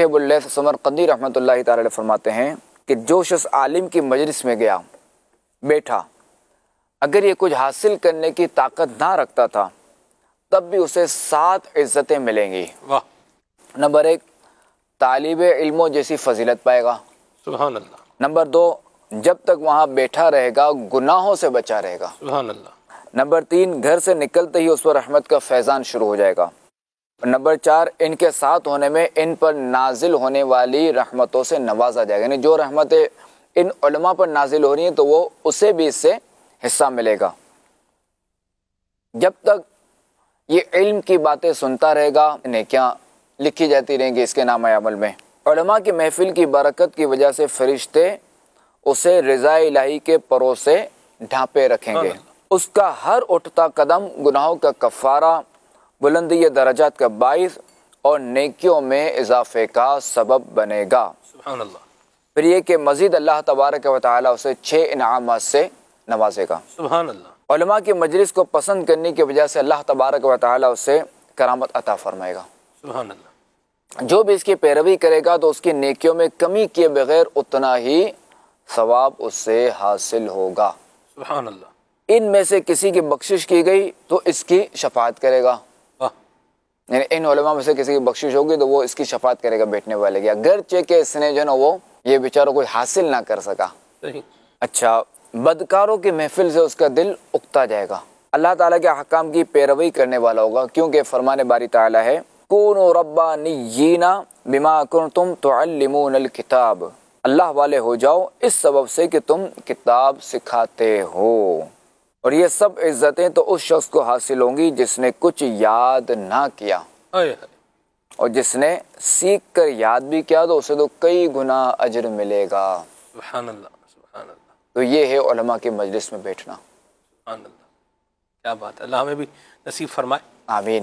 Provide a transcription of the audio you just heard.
कदी रहमत ला फरमाते हैं कि जो शख्स आलिम की मजलिस में गया बैठा अगर ये कुछ हासिल करने की ताकत ना रखता था तब भी उसे सात इज़्ज़तें मिलेंगी वाह नंबर एक तालब इलमों जैसी फजीलत पाएगा सुबह नंबर दो जब तक वहाँ बैठा रहेगा गुनाहों से बचा रहेगा नंबर तीन घर से निकलते ही उस पर रहमत का फैज़ान शुरू हो जाएगा नंबर चार इनके साथ होने में इन पर नाजिल होने वाली रहमतों से नवाजा जाएगा यानी जो रहमतें इन उलमा पर नाजिल हो रही हैं तो वो उसे भी इससे हिस्सा मिलेगा जब तक ये इल्म की बातें सुनता रहेगा क्या लिखी जाती रहेंगी इसके नाम अमल में उलमा की महफिल की बरकत की वजह से फरिश्ते उसे रज़ा इलाही के परों से ढांपे रखेंगे उसका हर उठता कदम गुनाहों का कफ़ारा बुलंदी दर्जात का बाइस और नेकियों में इजाफे का सबब बनेगा फिर यह कि मजीद अल्लाह तबारक व उसे छः इनाम से नवाजेगा सुबहानल्लामा की मजलिस को पसंद करने की वजह से अल्लाह तबारक व ताली उसे करामत अता फरमाएगा जो भी इसकी पैरवी करेगा तो उसकी नेकियों में कमी किए बगैर उतना ही सवाब उससे हासिल होगा इनमें से किसी की बख्शिश की गई तो इसकी शफात करेगा यानी इन उलमा में से किसी की बख्शिश होगी तो वो इसकी शफात करेगा बैठने वाले की अगर के इसने जो ना वो ये बेचारों को हासिल ना कर सका अच्छा बदकारों की महफिल से उसका दिल उगता जाएगा अल्लाह ताला के हकाम की पैरवी करने वाला होगा क्योंकि फरमाने बारी ताला है रब्बा रब्बानीना बिमा कर तुम तो किताब अल्लाह वाले हो जाओ इस सबब से कि तुम किताब सिखाते हो और ये सब इज्जतें तो उस शख्स को हासिल होंगी जिसने कुछ याद ना किया और जिसने सीख कर याद भी किया तो उसे तो कई गुना अजर मिलेगा तो ये है उलमा के मजलिस में बैठना क्या बात अल्लाह हमें भी नसीब फरमाए आमीन